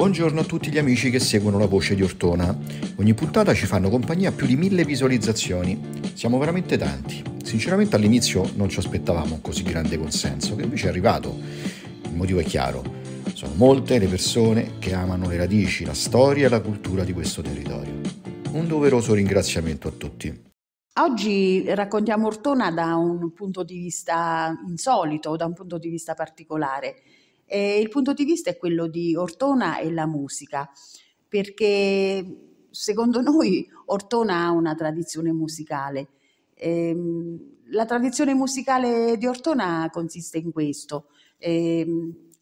Buongiorno a tutti gli amici che seguono la voce di Ortona. Ogni puntata ci fanno compagnia più di mille visualizzazioni. Siamo veramente tanti. Sinceramente all'inizio non ci aspettavamo un così grande consenso, che invece è arrivato. Il motivo è chiaro. Sono molte le persone che amano le radici, la storia e la cultura di questo territorio. Un doveroso ringraziamento a tutti. Oggi raccontiamo Ortona da un punto di vista insolito, da un punto di vista particolare. Eh, il punto di vista è quello di Ortona e la musica, perché secondo noi Ortona ha una tradizione musicale. Eh, la tradizione musicale di Ortona consiste in questo. Eh,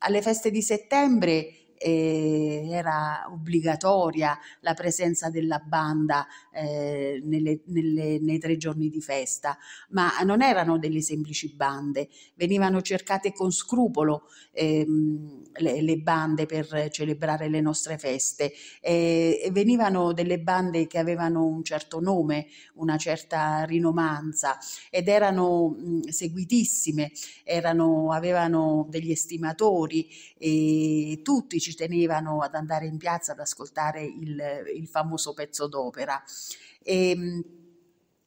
alle feste di settembre eh, era obbligatoria la presenza della banda eh, nelle, nelle, nei tre giorni di festa, ma non erano delle semplici bande, venivano cercate con scrupolo ehm, le, le, bande per celebrare le nostre feste, eh, venivano delle bande che avevano un certo nome, una certa rinomanza ed erano mh, seguitissime, erano, avevano degli estimatori e tutti ci ci tenevano ad andare in piazza ad ascoltare il, il famoso pezzo d'opera. E, ehm,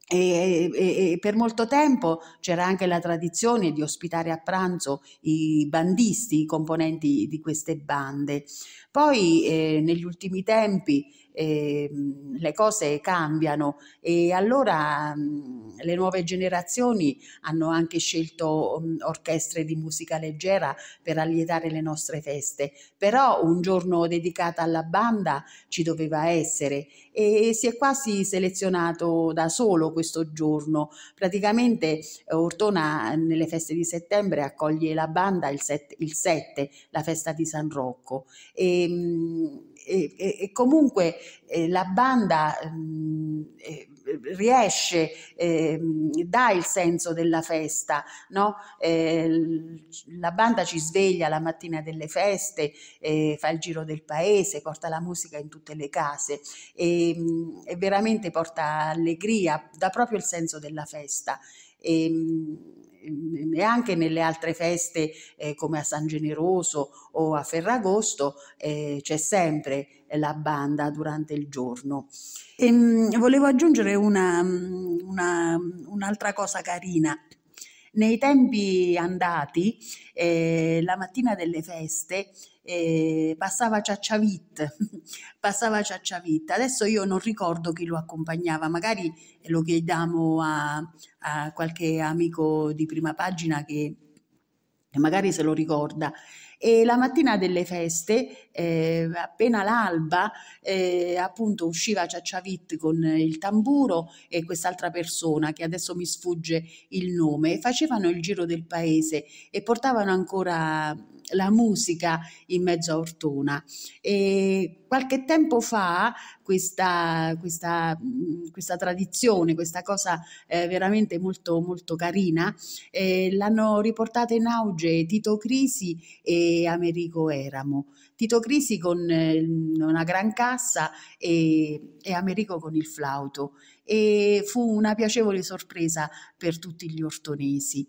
e, e, e, per molto tempo c'era anche la tradizione di ospitare a pranzo i bandisti, i componenti di queste bande. Poi eh, negli ultimi tempi eh, le cose cambiano e allora mh, mhmm, le nuove generazioni hanno anche scelto mh, mhmm, orchestre di musica leggera per allietare le nostre feste, però un giorno dedicato alla banda ci doveva essere e si è quasi selezionato da solo questo giorno. Praticamente eh, Ortona nelle feste di settembre accoglie la banda il 7, il la festa di San Rocco. E, mhmm, e, e comunque la banda mm, eh, riesce, ehm, dà il senso della festa, no? Eh, la banda ci sveglia la mattina delle feste, eh, fa il giro del paese, porta la musica in tutte le case e, mm, veramente porta allegria, dà proprio il senso della festa. E, ehm, neanche nelle altre feste eh, come a San Generoso o a Ferragosto eh, c'è sempre la banda durante il giorno. E, ehm, volevo aggiungere una, mm, una, mm, un'altra cosa carina nei tempi andati, eh, la mattina delle feste, eh, passava Ciacciavit, passava Ciacciavit. Adesso io non ricordo chi lo accompagnava, magari lo chiediamo a, a qualche amico di prima pagina che magari se lo ricorda e la mattina delle feste, eh, appena l'alba, eh, appunto usciva Ciacciavit con il tamburo e quest'altra persona che adesso mi sfugge il nome, facevano il giro del paese e portavano ancora la musica in mezzo a Ortona. E qualche tempo fa questa, questa, mm, questa tradizione, questa cosa eh, veramente molto, molto carina, eh, l'hanno riportata in auge Tito Crisi e Americo Eramo. Tito Crisi con eh, una gran cassa e, e Americo con il flauto e fu una piacevole sorpresa per tutti gli ortonesi.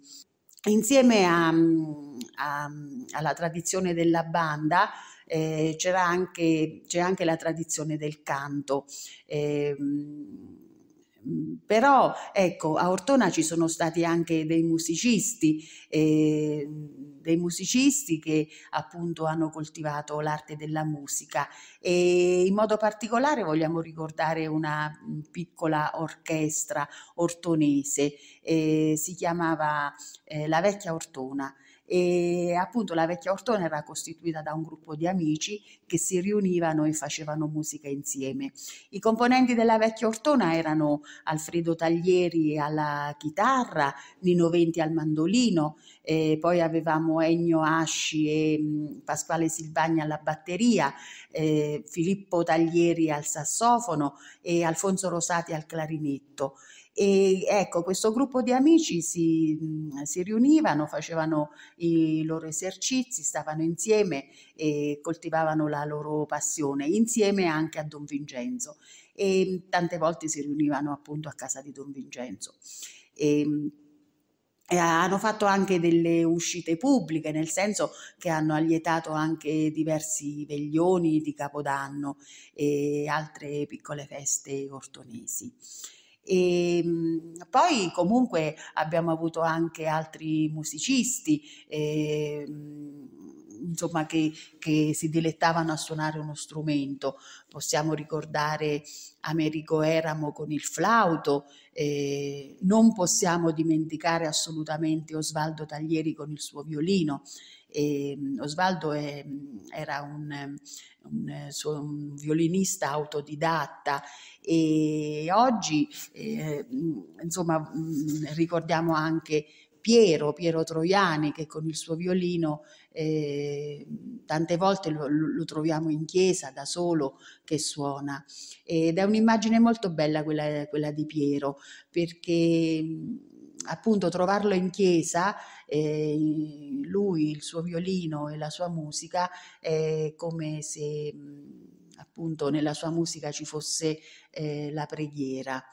Insieme a, a, alla tradizione della banda eh, c'è anche, anche la tradizione del canto. Eh, Mm, però ecco, a Ortona ci sono stati anche dei musicisti, eh, dei musicisti che appunto hanno coltivato l'arte della musica e in modo particolare vogliamo ricordare una mm, piccola orchestra ortonese, eh, si chiamava eh, La Vecchia Ortona e appunto la vecchia Ortona era costituita da un gruppo di amici che si riunivano e facevano musica insieme. I componenti della vecchia Ortona erano Alfredo Taglieri alla chitarra, Nino Venti al mandolino, poi avevamo Ennio Asci e mm, Pasquale Silvagna alla batteria, eh, Filippo Taglieri al sassofono e Alfonso Rosati al clarinetto. E ecco, questo gruppo di amici si, si riunivano, facevano i loro esercizi, stavano insieme e coltivavano la loro passione, insieme anche a Don Vincenzo. E tante volte si riunivano appunto a casa di Don Vincenzo. E, eh, hanno fatto anche delle uscite pubbliche, nel senso che hanno allietato anche diversi veglioni di Capodanno e altre piccole feste ortonesi. E ehm, poi comunque abbiamo avuto anche altri musicisti. Eh, insomma, che, che, si dilettavano a suonare uno strumento. Possiamo ricordare Americo Eramo con il flauto, eh, non possiamo dimenticare assolutamente Osvaldo Taglieri con il suo violino. E ehm, Osvaldo è, era un, un, un, violinista autodidatta e oggi eh, insomma, mm, ricordiamo anche Piero, Piero Troiani, che con il suo violino eh, tante volte lo, lo, troviamo in chiesa da solo che suona. Ed è un'immagine molto bella quella, quella di Piero, perché appunto trovarlo in chiesa, eh, lui, il suo violino e la sua musica, è come se appunto nella sua musica ci fosse eh, la preghiera.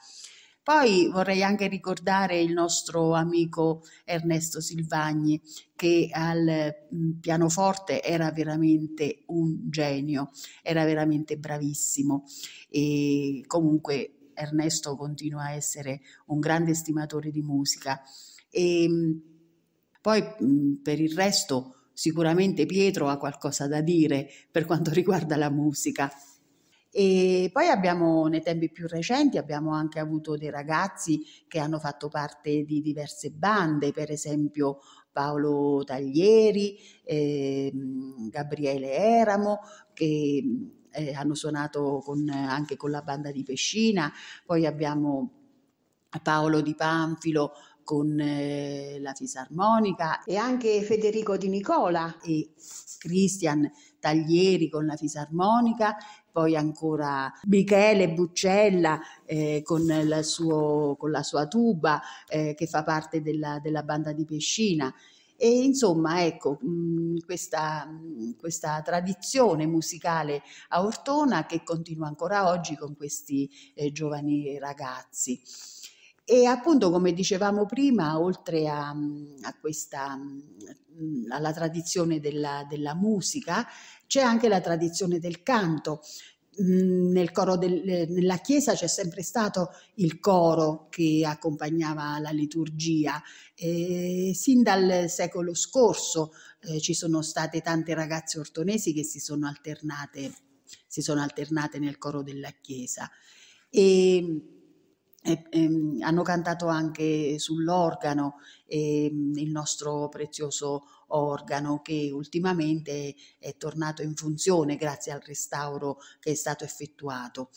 Poi vorrei anche ricordare il nostro amico Ernesto Silvagni che al pianoforte era veramente un genio, era veramente bravissimo e comunque Ernesto continua a essere un grande stimatore di musica. E ehm, poi mhmm, per il resto sicuramente Pietro ha qualcosa da dire per quanto riguarda la musica. E poi abbiamo, nei tempi più recenti, abbiamo anche avuto dei ragazzi che hanno fatto parte di diverse bande, per esempio Paolo Taglieri, eh, Gabriele Eramo, che mhmm, eh, hanno suonato con, anche con la banda di Pescina, poi abbiamo Paolo Di Panfilo con eh, la fisarmonica e anche Federico Di Nicola e Christian Taglieri con la fisarmonica poi ancora Michele Buccella eh, con, suo, con, la sua tuba eh, che fa parte della, della, banda di Pescina e insomma, ecco, mh, mm, questa, mh, mm, questa, tradizione musicale a Ortona che continua ancora oggi con questi eh, giovani ragazzi. E appunto, come dicevamo prima, oltre a, mm, a questa, alla tradizione della, della musica, c'è anche la tradizione del canto nel coro del, eh, nella chiesa c'è sempre stato il coro che accompagnava la liturgia. E sin dal secolo scorso eh, ci sono state tante ragazze ortonesi che si sono alternate, si sono alternate nel coro della chiesa. E, e, ehm, hanno cantato anche sull'organo, ehm, il nostro prezioso organo che ultimamente è tornato in funzione grazie al restauro che è stato effettuato.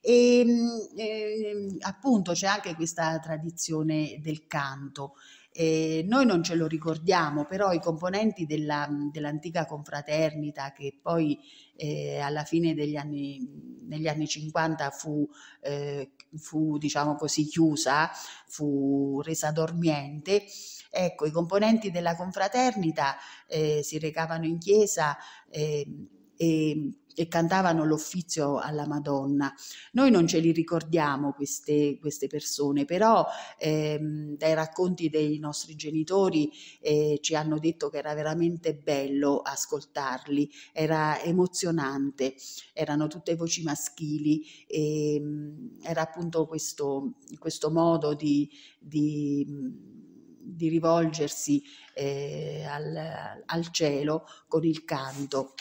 E, ehm, ehm, appunto c'è anche questa tradizione del canto. Eh, noi non ce lo ricordiamo, però i componenti della, dell'antica confraternita che poi eh, alla fine degli anni, negli anni 50 fu eh, fu diciamo così chiusa, fu resa dormiente, ecco i componenti della confraternita eh, si recavano in chiesa eh, e e cantavano l'offizio alla Madonna. Noi non ce li ricordiamo queste, queste persone, però ehm, dai racconti dei nostri genitori eh, ci hanno detto che era veramente bello ascoltarli, era emozionante, erano tutte voci maschili, ehm, era appunto questo, questo modo di, di di rivolgersi eh, al, al cielo con il canto.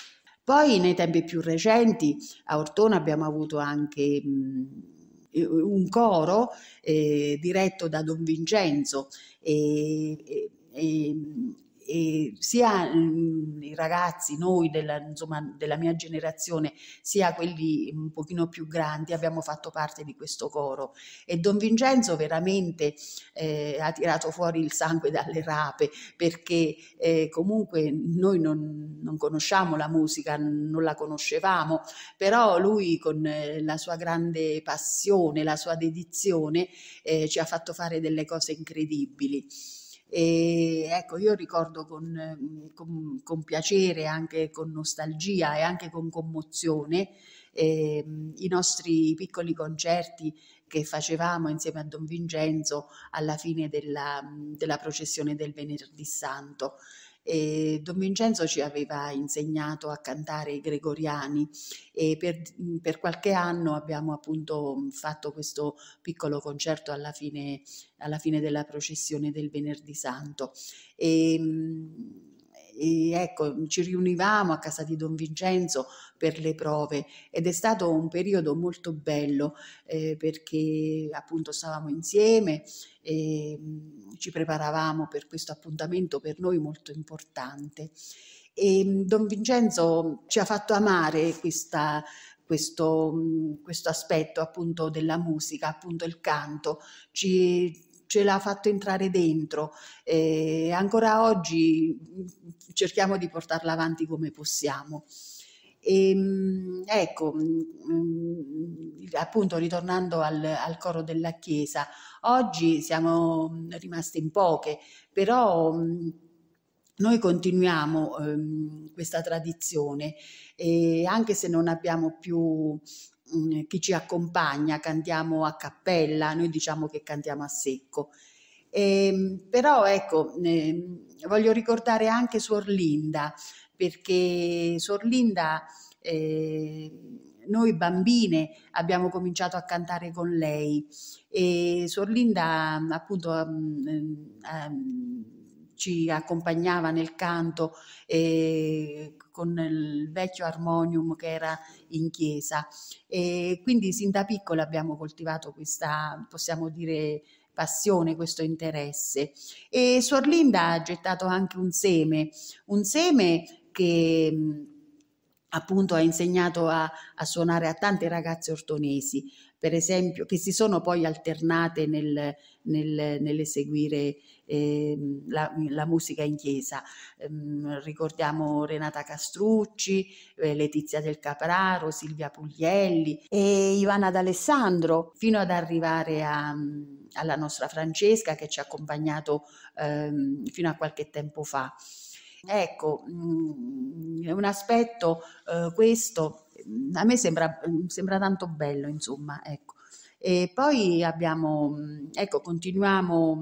Poi nei tempi più recenti a Ortona abbiamo avuto anche mh, un coro eh, diretto da Don Vincenzo e, e, e e sia mh, mhmm, i ragazzi, noi della, insomma, della, mia generazione, sia quelli un pochino più grandi, abbiamo fatto parte di questo coro e Don Vincenzo veramente eh, ha tirato fuori il sangue dalle rape perché eh, comunque noi non, non, conosciamo la musica, non la conoscevamo, però lui con eh, la sua grande passione, la sua dedizione eh, ci ha fatto fare delle cose incredibili. E ecco, io ricordo con, mm, con, con piacere, anche con nostalgia e anche con commozione eh, i nostri piccoli concerti che facevamo insieme a Don Vincenzo alla fine della, mm, della processione del Venerdì Santo. E Don Vincenzo ci aveva insegnato a cantare i gregoriani e per, mm, per qualche anno abbiamo appunto mm, fatto questo piccolo concerto alla fine, alla fine della processione del venerdì santo. E, mm, e ecco, ci riunivamo a casa di Don Vincenzo per le prove ed è stato un periodo molto bello eh, perché appunto stavamo insieme e mm, ci preparavamo per questo appuntamento per noi molto importante. E mm, Don Vincenzo ci ha fatto amare questa, questo, mm, questo aspetto appunto della musica, appunto il canto, ci, ce l'ha fatto entrare dentro e ancora oggi mm, cerchiamo di portarla avanti come possiamo. E, ehm, ecco, mm, mm, appunto ritornando al, al, coro della Chiesa, oggi siamo rimaste in poche, però noi continuiamo ehm, questa tradizione e anche se non abbiamo più Mm, chi ci accompagna, cantiamo a cappella, noi diciamo che cantiamo a secco. E, ehm, però ecco, eh, voglio ricordare anche Suor Linda, perché Suor Linda, eh, noi bambine abbiamo cominciato a cantare con lei e Suor Linda appunto... Mh, mm, ehm, mh, ci accompagnava nel canto eh, con il vecchio armonium che era in chiesa. E quindi sin da piccola abbiamo coltivato questa, possiamo dire, passione, questo interesse. E Suor Linda ha gettato anche un seme, un seme che appunto ha insegnato a, a, suonare a tante ragazze ortonesi per esempio, che si sono poi alternate nel, nel, nell'eseguire eh, la, la, musica in chiesa. Eh, ricordiamo Renata Castrucci, eh, Letizia del Capraro, Silvia Puglielli e Ivana D'Alessandro, fino ad arrivare a, alla nostra Francesca che ci ha accompagnato ehm, fino a qualche tempo fa. Ecco, mm, un aspetto eh, questo a me sembra, sembra tanto bello, insomma, ecco. E poi abbiamo, ecco, continuiamo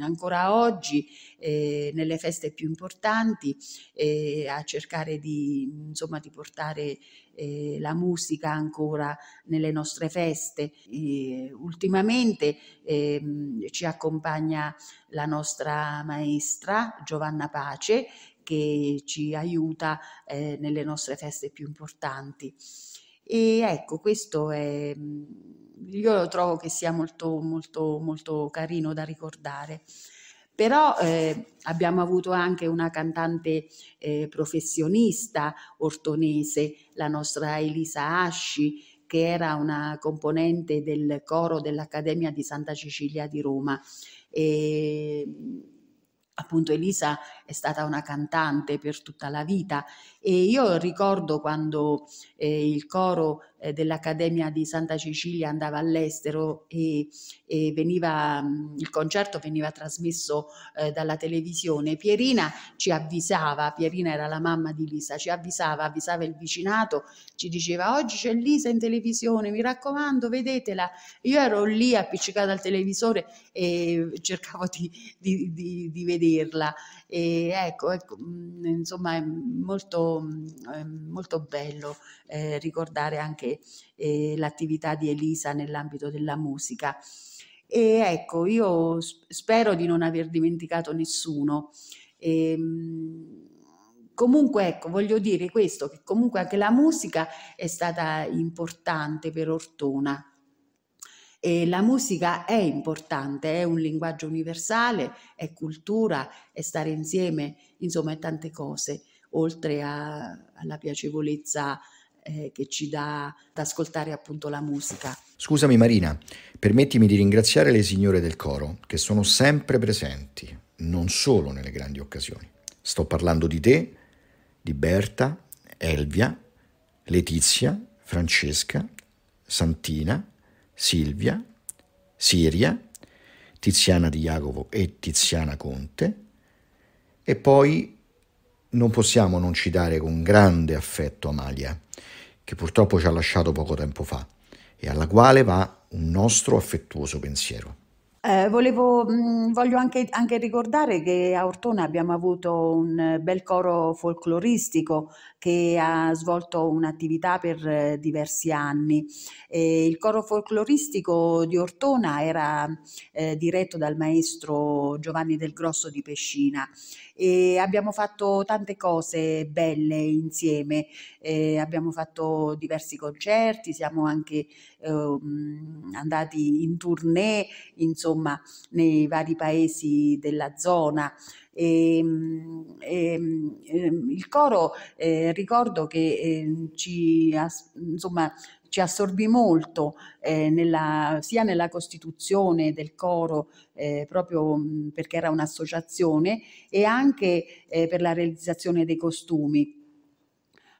ancora oggi eh, nelle feste più importanti eh, a cercare di, insomma, di portare eh, la musica ancora nelle nostre feste. E ultimamente ehm, ci accompagna la nostra maestra Giovanna Pace che ci aiuta eh, nelle nostre feste più importanti. E ecco, questo è, mhmm, io lo trovo che sia molto, molto, molto carino da ricordare. Però eh, abbiamo avuto anche una cantante eh, professionista ortonese, la nostra Elisa Asci, che era una componente del coro dell'Accademia di Santa Cecilia di Roma. E ehm, appunto Elisa è stata una cantante per tutta la vita e io ricordo quando eh, il coro eh, dell'Accademia di Santa Cecilia andava all'estero e, e veniva, mm, il concerto veniva trasmesso eh, dalla televisione, Pierina ci avvisava, Pierina era la mamma di Lisa, ci avvisava, avvisava il vicinato, ci diceva oggi c'è Lisa in televisione, mi raccomando, vedetela. Io ero lì appiccicata al televisore e cercavo di, di, di, di vederla. E ecco, ecco, mm, insomma, è molto, mm, molto bello eh, ricordare anche eh, l'attività di Elisa nell'ambito della musica. E ecco, io spero di non aver dimenticato nessuno. E, ehm, comunque, ecco, voglio dire questo, che comunque anche la musica è stata importante per Ortona. E la musica è importante, è un linguaggio universale, è cultura, è stare insieme, insomma, è tante cose, oltre a, alla piacevolezza eh, che ci dà ad ascoltare appunto la musica. Scusami Marina, permettimi di ringraziare le signore del coro che sono sempre presenti, non solo nelle grandi occasioni. Sto parlando di te, di Berta, Elvia, Letizia, Francesca, Santina, Silvia, Siria, Tiziana di Jacopo e Tiziana Conte, e poi non possiamo non citare con grande affetto Amalia, che purtroppo ci ha lasciato poco tempo fa e alla quale va un nostro affettuoso pensiero. Eh, volevo, mh, mm, voglio anche, anche, ricordare che a Ortona abbiamo avuto un bel coro folcloristico che ha svolto un'attività per eh, diversi anni. E il coro folcloristico di Ortona era eh, diretto dal maestro Giovanni del Grosso di Pescina e abbiamo fatto tante cose belle insieme, eh, abbiamo fatto diversi concerti, siamo anche eh, andati in tournée, insomma, nei vari paesi della zona. E, ehm, e, ehm, ehm, il coro eh, ricordo che ci, insomma, ci assorbì molto eh, nella, sia nella costituzione del coro, eh, proprio mh, perché era un'associazione, e anche eh, per la realizzazione dei costumi.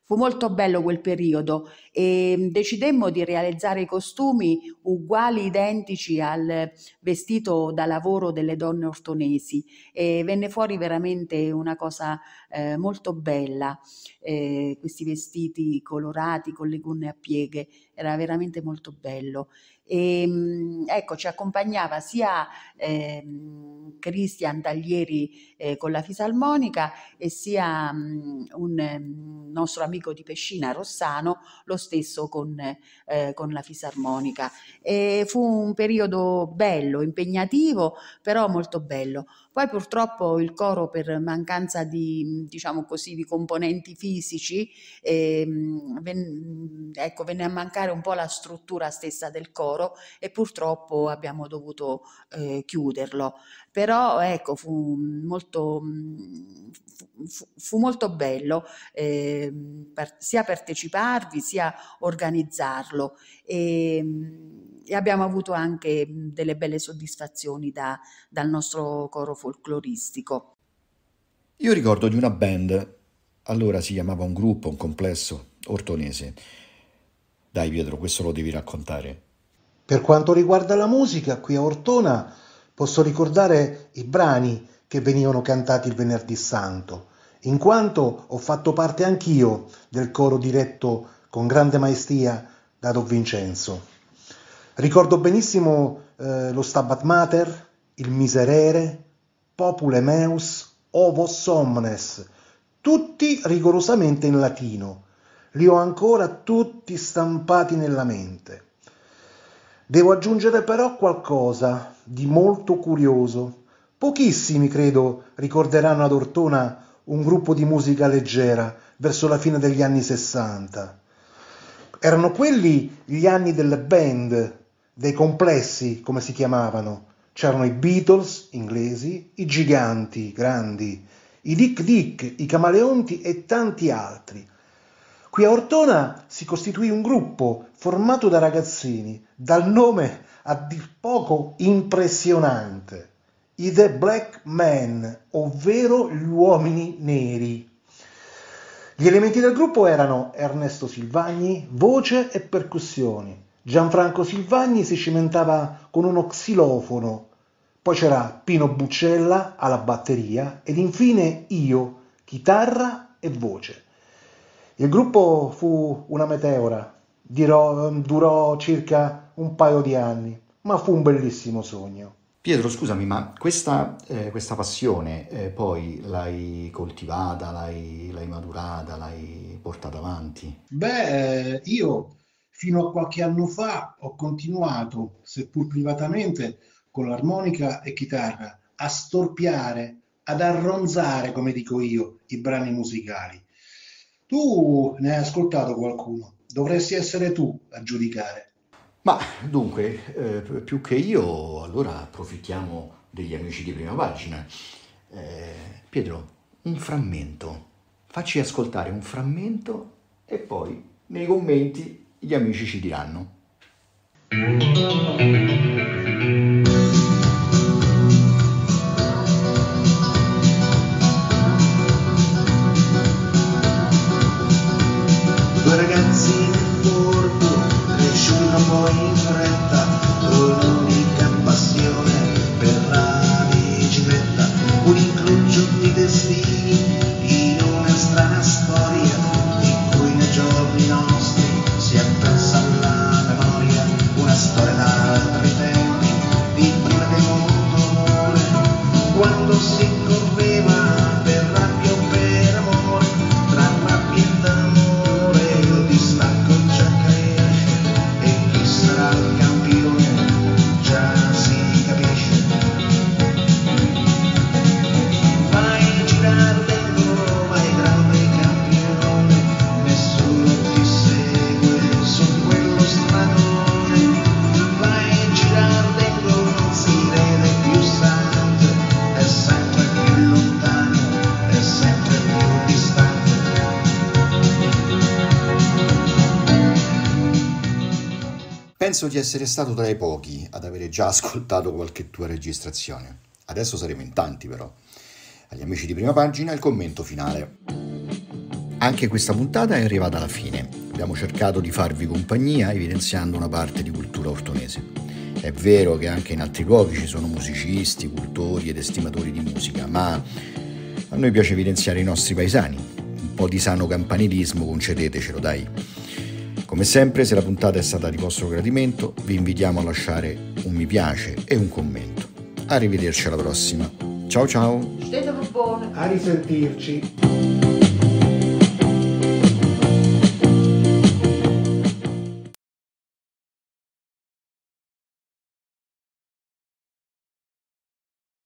Fu molto bello quel periodo e decidemmo di realizzare i costumi uguali, identici al vestito da lavoro delle donne ortonesi e venne fuori veramente una cosa eh, molto bella, eh, questi vestiti colorati con le gonne a pieghe, era veramente molto bello. E, ehm, ecco, ci accompagnava sia eh, Cristian Taglieri eh, con la fisarmonica e sia um, un um, nostro amico di Pescina Rossano, lo stesso con, eh, con la fisarmonica. E fu un periodo bello, impegnativo, però molto bello. Poi purtroppo il coro per mancanza di, diciamo così, di componenti fisici eh, ven, ecco, venne a mancare un po' la struttura stessa del coro e purtroppo abbiamo dovuto eh, chiuderlo. Però ecco, fu molto, fu, fu molto bello eh, per, sia parteciparvi sia organizzarlo. E, ehm, e abbiamo avuto anche delle belle soddisfazioni da, dal nostro coro folcloristico. Io ricordo di una band, allora si chiamava un gruppo, un complesso ortonese. Dai Pietro, questo lo devi raccontare. Per quanto riguarda la musica, qui a Ortona posso ricordare i brani che venivano cantati il venerdì santo, in quanto ho fatto parte anch'io del coro diretto con grande maestria da Don Vincenzo. Ricordo benissimo eh, lo Stabat Mater, il Miserere, Popule Meus, Ovos Omnes, tutti rigorosamente in latino. Li ho ancora tutti stampati nella mente. Devo aggiungere però qualcosa di molto curioso. Pochissimi, credo, ricorderanno ad Ortona un gruppo di musica leggera verso la fine degli anni 60. Erano quelli gli anni delle band, dei complessi, come si chiamavano. C'erano i Beatles inglesi, i giganti grandi, i Dick Dick, i Camaleonti e tanti altri. Qui a Ortona si costituì un gruppo formato da ragazzini dal nome a dir poco impressionante, i The Black Men, ovvero gli uomini neri. Gli elementi del gruppo erano Ernesto Silvagni, voce e percussioni, Gianfranco Silvagni si cimentava con uno xilofono, poi c'era Pino Buccella alla batteria ed infine io, chitarra e voce. Il gruppo fu una meteora, Dirò, durò circa un paio di anni, ma fu un bellissimo sogno. Pietro, scusami, ma questa, eh, questa passione eh, poi l'hai coltivata, l'hai, l'hai, maturata, l'hai portata avanti? Beh, eh, io Fino a qualche anno fa ho continuato, seppur privatamente, con l'armonica e chitarra, a storpiare, ad arronzare, come dico io, i brani musicali. Tu ne hai ascoltato qualcuno, dovresti essere tu a giudicare. Ma dunque, eh, più che io, allora approfittiamo degli amici di prima pagina. Eh, Pietro, un frammento, facci ascoltare un frammento e poi nei commenti gli amici ci diranno. penso di essere stato tra i pochi ad avere già ascoltato qualche tua registrazione. Adesso saremo in tanti però. Agli amici di prima pagina il commento finale. Anche questa puntata è arrivata alla fine. Abbiamo cercato di farvi compagnia evidenziando una parte di cultura ortonese. È vero che anche in altri luoghi ci sono musicisti, cultori ed estimatori di musica, ma a noi piace evidenziare i nostri paesani. Un po' di sano campanilismo, concedetecelo, dai. Come sempre, se la puntata è stata di vostro gradimento, vi invitiamo a lasciare un mi piace e un commento. Arrivederci alla prossima. Ciao ciao. A risentirci.